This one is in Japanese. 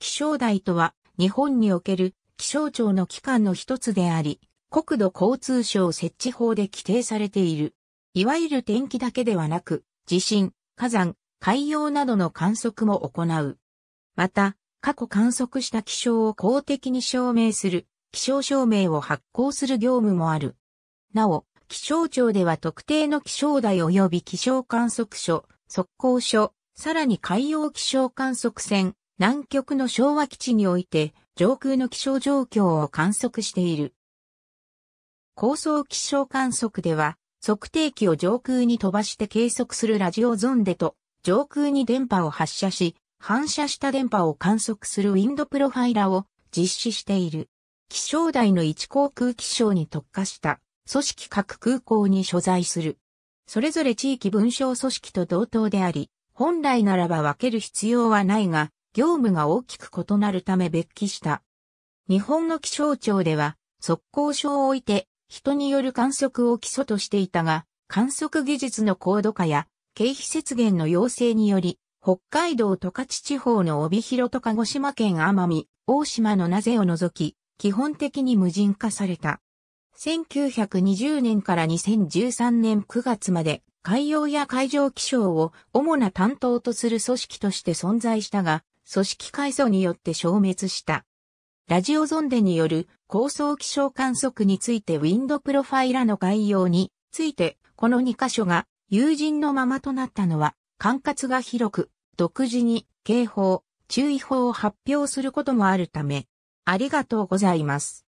気象台とは、日本における気象庁の機関の一つであり、国土交通省設置法で規定されている。いわゆる天気だけではなく、地震、火山、海洋などの観測も行う。また、過去観測した気象を公的に証明する、気象証明を発行する業務もある。なお、気象庁では特定の気象台及び気象観測所、測候所、さらに海洋気象観測船、南極の昭和基地において上空の気象状況を観測している。高層気象観測では測定器を上空に飛ばして計測するラジオゾンデと上空に電波を発射し反射した電波を観測するウィンドプロファイラを実施している。気象台の一航空気象に特化した組織各空港に所在する。それぞれ地域文章組織と同等であり、本来ならば分ける必要はないが、業務が大きく異なるため別記した。日本の気象庁では、速攻症を置いて、人による観測を基礎としていたが、観測技術の高度化や、経費節減の要請により、北海道十勝地方の帯広と鹿児島県奄美、大島の名瀬を除き、基本的に無人化された。1920年から2013年9月まで海洋や海上気象を主な担当とする組織として存在したが、組織改組によって消滅した。ラジオゾンデによる高層気象観測についてウィンドプロファイラの概要について、この2箇所が友人のままとなったのは、管轄が広く、独自に警報、注意報を発表することもあるため、ありがとうございます。